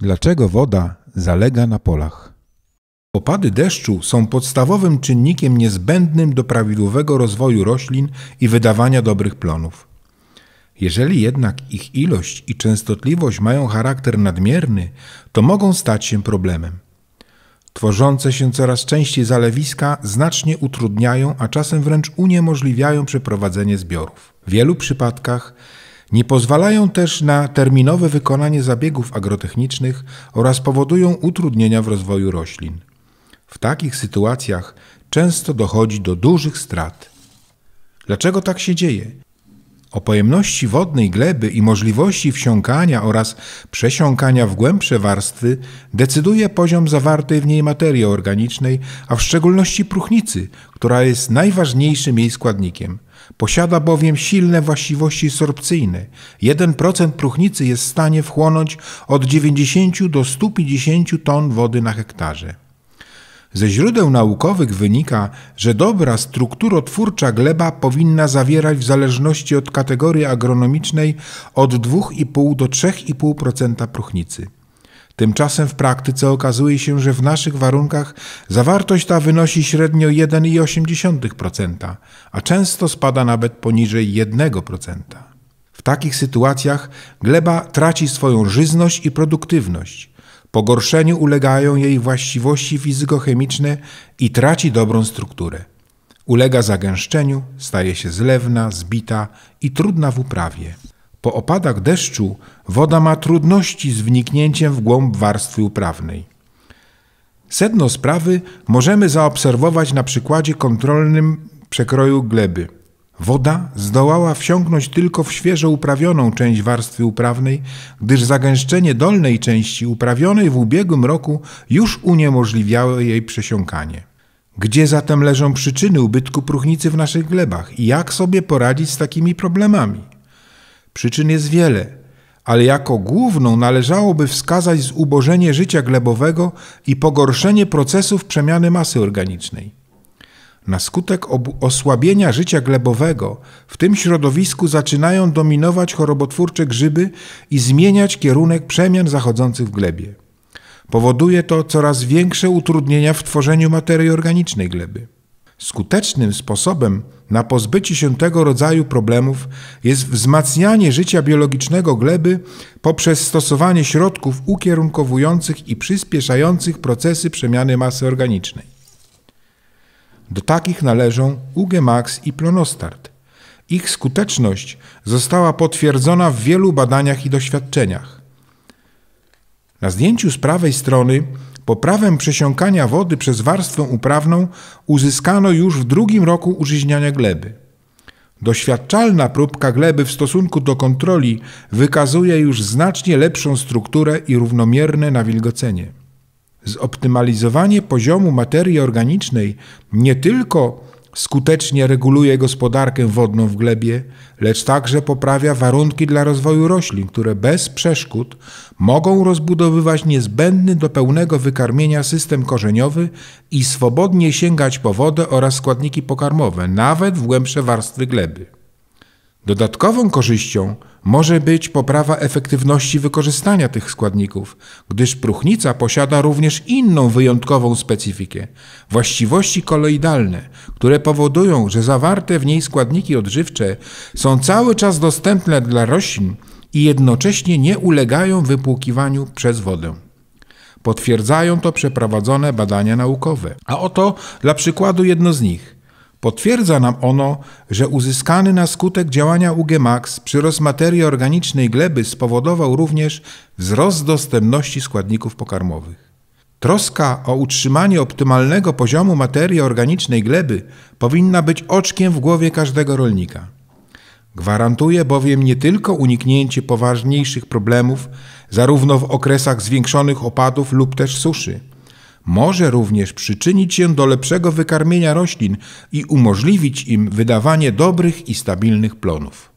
Dlaczego woda zalega na polach? Opady deszczu są podstawowym czynnikiem niezbędnym do prawidłowego rozwoju roślin i wydawania dobrych plonów. Jeżeli jednak ich ilość i częstotliwość mają charakter nadmierny, to mogą stać się problemem. Tworzące się coraz częściej zalewiska znacznie utrudniają, a czasem wręcz uniemożliwiają przeprowadzenie zbiorów. W wielu przypadkach nie pozwalają też na terminowe wykonanie zabiegów agrotechnicznych oraz powodują utrudnienia w rozwoju roślin. W takich sytuacjach często dochodzi do dużych strat. Dlaczego tak się dzieje? O pojemności wodnej gleby i możliwości wsiąkania oraz przesiąkania w głębsze warstwy decyduje poziom zawartej w niej materii organicznej, a w szczególności próchnicy, która jest najważniejszym jej składnikiem – Posiada bowiem silne właściwości sorpcyjne. 1% próchnicy jest w stanie wchłonąć od 90 do 150 ton wody na hektarze. Ze źródeł naukowych wynika, że dobra strukturotwórcza gleba powinna zawierać w zależności od kategorii agronomicznej od 2,5 do 3,5% próchnicy. Tymczasem w praktyce okazuje się, że w naszych warunkach zawartość ta wynosi średnio 1,8%, a często spada nawet poniżej 1%. W takich sytuacjach gleba traci swoją żyzność i produktywność. Pogorszeniu ulegają jej właściwości fizykochemiczne i traci dobrą strukturę. Ulega zagęszczeniu, staje się zlewna, zbita i trudna w uprawie. Po opadach deszczu woda ma trudności z wniknięciem w głąb warstwy uprawnej. Sedno sprawy możemy zaobserwować na przykładzie kontrolnym przekroju gleby. Woda zdołała wsiąknąć tylko w świeżo uprawioną część warstwy uprawnej, gdyż zagęszczenie dolnej części uprawionej w ubiegłym roku już uniemożliwiało jej przesiąkanie. Gdzie zatem leżą przyczyny ubytku próchnicy w naszych glebach i jak sobie poradzić z takimi problemami? Przyczyn jest wiele, ale jako główną należałoby wskazać zubożenie życia glebowego i pogorszenie procesów przemiany masy organicznej. Na skutek osłabienia życia glebowego w tym środowisku zaczynają dominować chorobotwórcze grzyby i zmieniać kierunek przemian zachodzących w glebie. Powoduje to coraz większe utrudnienia w tworzeniu materii organicznej gleby. Skutecznym sposobem na pozbycie się tego rodzaju problemów jest wzmacnianie życia biologicznego gleby poprzez stosowanie środków ukierunkowujących i przyspieszających procesy przemiany masy organicznej. Do takich należą UGMAX i Plonostart. Ich skuteczność została potwierdzona w wielu badaniach i doświadczeniach. Na zdjęciu z prawej strony Poprawę przesiąkania wody przez warstwę uprawną uzyskano już w drugim roku użyźniania gleby. Doświadczalna próbka gleby w stosunku do kontroli wykazuje już znacznie lepszą strukturę i równomierne nawilgocenie. Zoptymalizowanie poziomu materii organicznej nie tylko skutecznie reguluje gospodarkę wodną w glebie, lecz także poprawia warunki dla rozwoju roślin, które bez przeszkód mogą rozbudowywać niezbędny do pełnego wykarmienia system korzeniowy i swobodnie sięgać po wodę oraz składniki pokarmowe, nawet w głębsze warstwy gleby. Dodatkową korzyścią może być poprawa efektywności wykorzystania tych składników, gdyż próchnica posiada również inną wyjątkową specyfikę właściwości koloidalne, które powodują, że zawarte w niej składniki odżywcze są cały czas dostępne dla roślin i jednocześnie nie ulegają wypłukiwaniu przez wodę. Potwierdzają to przeprowadzone badania naukowe. A oto dla przykładu jedno z nich. Potwierdza nam ono, że uzyskany na skutek działania UG Max przyrost materii organicznej gleby spowodował również wzrost dostępności składników pokarmowych. Troska o utrzymanie optymalnego poziomu materii organicznej gleby powinna być oczkiem w głowie każdego rolnika. Gwarantuje bowiem nie tylko uniknięcie poważniejszych problemów, zarówno w okresach zwiększonych opadów lub też suszy – może również przyczynić się do lepszego wykarmienia roślin i umożliwić im wydawanie dobrych i stabilnych plonów.